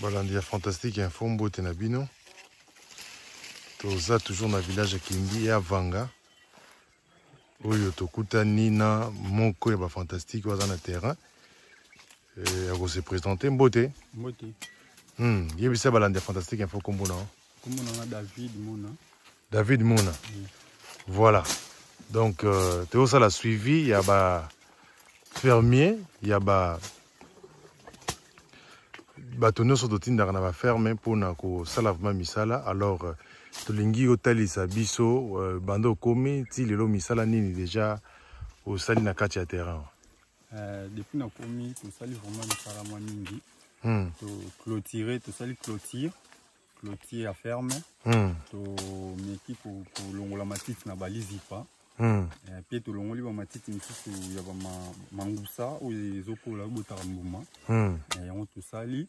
Balandia fantastique et Infombo Tenabino. Toza toujours dans le village à Kindi et à Vanga. Oyo Tokutani na Moko et fantastique dans le terrain. Et eh, à se présenter beauté. Beauté. Hum, il y a eu Balandia fantastique non? Kombona. non, David Mouna. David Mouna. Voilà. Donc, euh, l'a suivi. Il y a fermier, il y a bato nyonso totindaka na baferme mpona kosala vraimen misala alors euh, tolingi otalisa biso euh, banda okomi ti lelo misala nini deja osali na kati ya terrain euh, depuis nakomi tosali vraiment misala mwa mingi hmm. toclotire tosali clotire clotire ya ferme hmm. tomeki kolongola matiti na balizipa mpe hmm. tolongoli bamatiti mosusu ya bamangusa oyo ezokola ebotaka mbuma yango tosali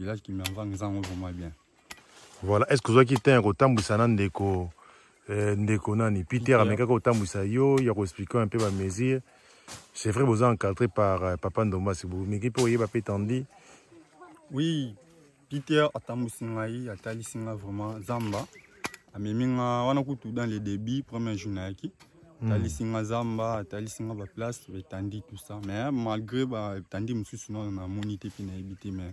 village kimbianza nzango vraiment bien voilà est ce que ozwaki ntango ya kotambwisa na de eh, ndeko nani peter amekaki kotambwisa yo a expliqué un peu ma mesure. c'est vrai boza encadré par euh, Papa Ndoma. Si vous mpe oyeba mpe tandi oui peter atambwisi ngai atalisi nga vraiment zamba amemi on wana kutu dans le début premier jour nayaki hmm. atalisi Zamba, zamba atalisi la place, tandi tout ça mais malgré batandi mosusu nano namoni te mpe nayebi habité mais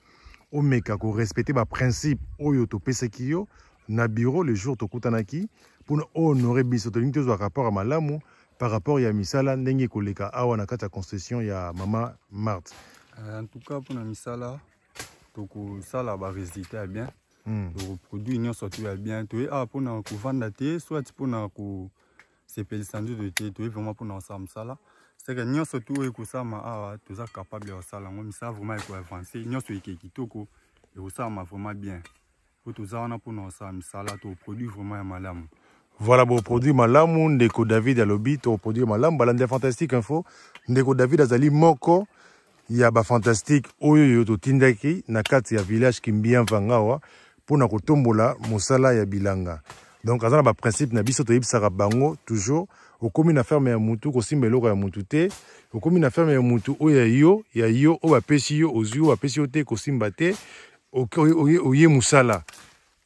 omeka ba principe oyo topesaki yo na bureau le jour tokutanaki mpona honorer biso tolingi tozwa rapport ma malamu par rapport ya misala ndenge ekoleka awa na kata construction concession ya mama marte euh, en tout cas pour na misala tokosala ba ya bien tokoproduit hmm. produit to ya bien toi ah, pour mpona kovanda te soit na ko c'est de sepelisandu ça sala c'est que nous seke nyonso tu ma capables awa faire capable nous kosala yango misala vraimen ekoavance Nous et kitoko ma vraiment bien Nous pour sala tout produit vraiment voilà david alobi produit Nous fantastique info ndeko david azali moko ya fantastique oyo oyo Nous na kati ya village bien vangawa na kotombola musala ya bilanga donc ba na baprincipe na biso toyebisaka bango toujours Au commun ferme ya mutu kosimba eloko ya mutute te okomi na ferme ya mutu oyo ya yo ya yo oyo ba yo ozwi oyo bapesi yo te kosimba te oye mosala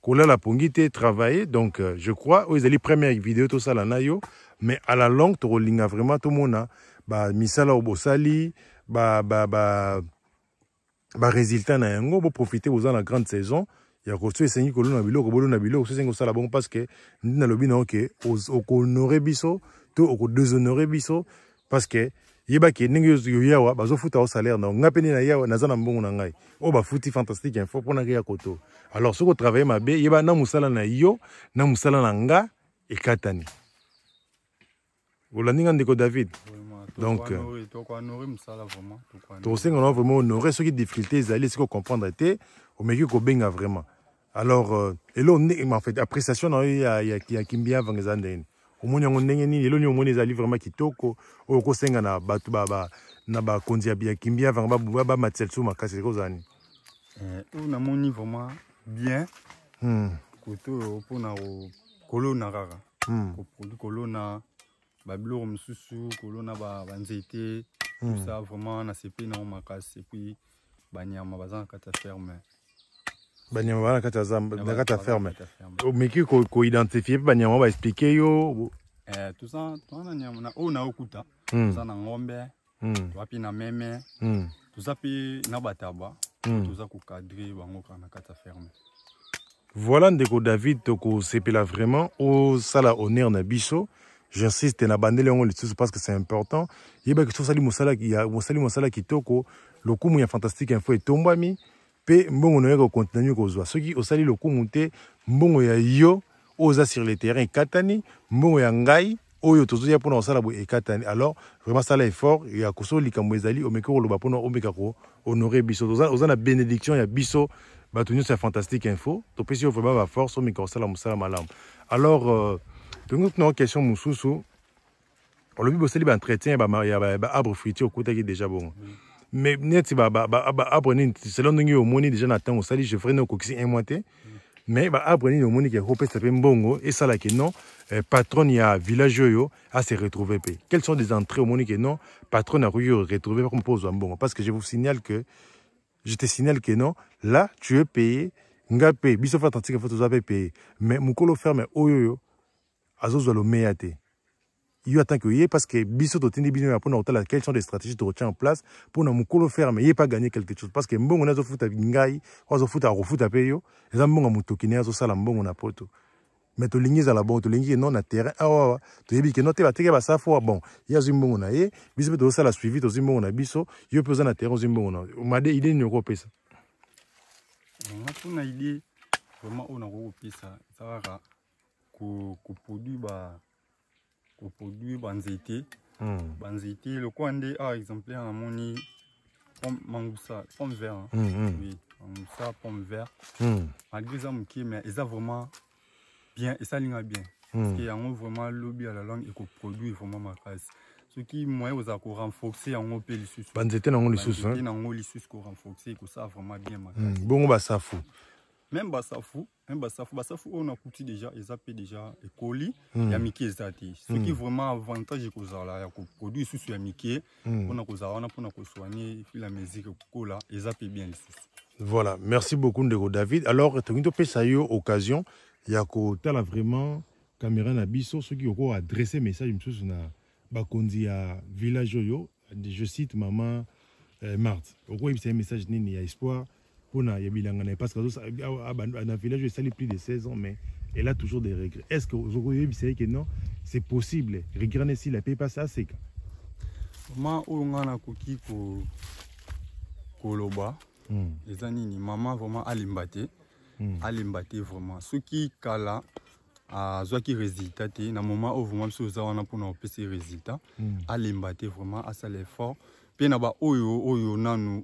la la pongité travailler donc euh, je crois oyo ezali tout ça là na yo mais à la longue tokolinga vraiment tout hein. ba misala oyo bosali ba, ba, ba, ba résultat na yango vous en la grande saison ya koso esengi kolona biloko bolona biloko so esengi kosala bongo parceke nde nalobi na oke okohonore biso to okodeshonore biso parceke yebaki ye ndenge yoya awa bazofuta yo salaire na yo ngai mpe nde naye awa naza na mbongo na ngai oyo bafuti fantastique info mpo nake ya koto alors soki otravaille mabe yeba na musala na yo na musala na nga katani ekatani olandi nga ndeko david donc tokosenga na vraiment ceux qui des difficultés, honore soki difficulté ezali esiki okomprendre te omeki kobenga vraiment alors lelo en fait appréciation na yo ya, ya, ya kimbia avanga eza ndenge nini omoni yango ndenge nini lelo nini omoni ezali vraiment kitoko oyo kosenga na bato ba, na bakonzi ya kimbia avanga bamatisa lisu makasi ekozala nini oyo namoni vraiment bien kote oyo mpona kolona kaka koproduit kolona babiloko mosusu kolona banzete tout ça vraiment nasepeli nango makasi epuis banyama baza na kati ya ferme banyama bana kati aza na kati ya ferme omeki koidentifie mpe banyama ba explike yo toza toza na nyama na oyo naokuta hmm. toza na ngombe hmm. toza na meme hmm. tuza mpe na bataba toza kokadre bango kaka na kati ya ferme voilà ndeko david tokosepela vraiment osala oh, honneur na biso j'insiste na bandeli yango lisusu parce que c'est important yebaki tosali mosala mosala kitoko lokumu ya fantastique info etombwami mpe mbongo na yo ekokonstinue kozwa soki osali lokumu te mbongo ya yo oyo oza sur le terrain katani mbongo ya ngai oyo tozoya mpona kosala boye ekatani alors vraiment sala effort ya kosolo likambo ezali omeki koloba mpona omeka kohonore biso oza na bénédiction ya biso bato nyonso ya fantastique info topesi yo vraiment baforce omeka kosala mosala malamu alors euh, tongi tuna question mosusu olobi bosali baentretien ya baabre fruitier okutaki déjà bongo mm me neti selon selo ndenge omoni déjà na ntango osali je frais nokokisi un mois te mais baaprene omoni ke kopesa et mbongo là qui non euh, patron y a village à ase retrouve mpe quelles sont des entrées omoni ke non patron patronne akoki retrouve mpo un mbongo parce que je vous signale que je te signale que non là tu es payé nga biso fa attention faut vous avez payé mais colo ferme oyoyo oh, azozwa lomeya te il y a tant que y parce que biso to tindi bino pour na quelles sont des stratégies de retien en place pour na mukolo ferme il y pas gagné quelque chose parce que mbongo nazo futa ngai ozo futa rofuta pe yo eza mbongo mutoki ne azo sala mbongo na poto mais to lingi la bon to lingi non na terrain awa to yebi ke note ba teke ba safo bon ya zimbongo na ye biso to sala suivi to zimbongo na biso yo pe na terrain zimbongo na made idée ni ko pesa na idée vraiment on a ko pesa ça va ko produit ba koproduire produit mm. le le nde awa exemplaire un mangusa pomme vert hein. mm -hmm. oui, pomme vert hmm. malgré vraiment bien bien hmm. parce que ont vraiment lobby à la langue produit vraiment qui qui moyen kozala korenforce yango haut lisusu banzete a vraiment bien va hmm. bongo bah, foutre même basafu même basafu on a couti déjà ils appellent déjà ekoli mm. ya mike eza te soki qui hmm. vraiment avantage ekozala ya koproduit lisusu ya mike on mm. kozala wana mpona kosoigne fila mesure kokola ils appellent bien lisusu voilà merci beaucoup Ndego david alors tokoki topesa yo occasion ya kotala vraiment caméra na qui soki okoki adresse message mosusu na bakonzi ya village oyo je cite pourquoi euh, marthe marte okoyebisa un message nini ya espoir mpona yabilanga na ye parce que le village esali plus de 16 ans mais elle a toujours des regrets est-ce que vous ye que non c'est possible regret na esila mpe mpasi aseka ma on a nakoki koloba les hmm. amis. Maman vraiment alemba limbatté hmm. alemba limbatté vraiment à kala qui résultat te na moment où vraiment sous oza wana mpona kopesa ye résultat hmm. alemba limbatté vraiment cet effort mpe na baoyo oyo nanu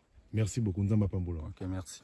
Merci beaucoup, Nzamba Pamboula. Ok, merci.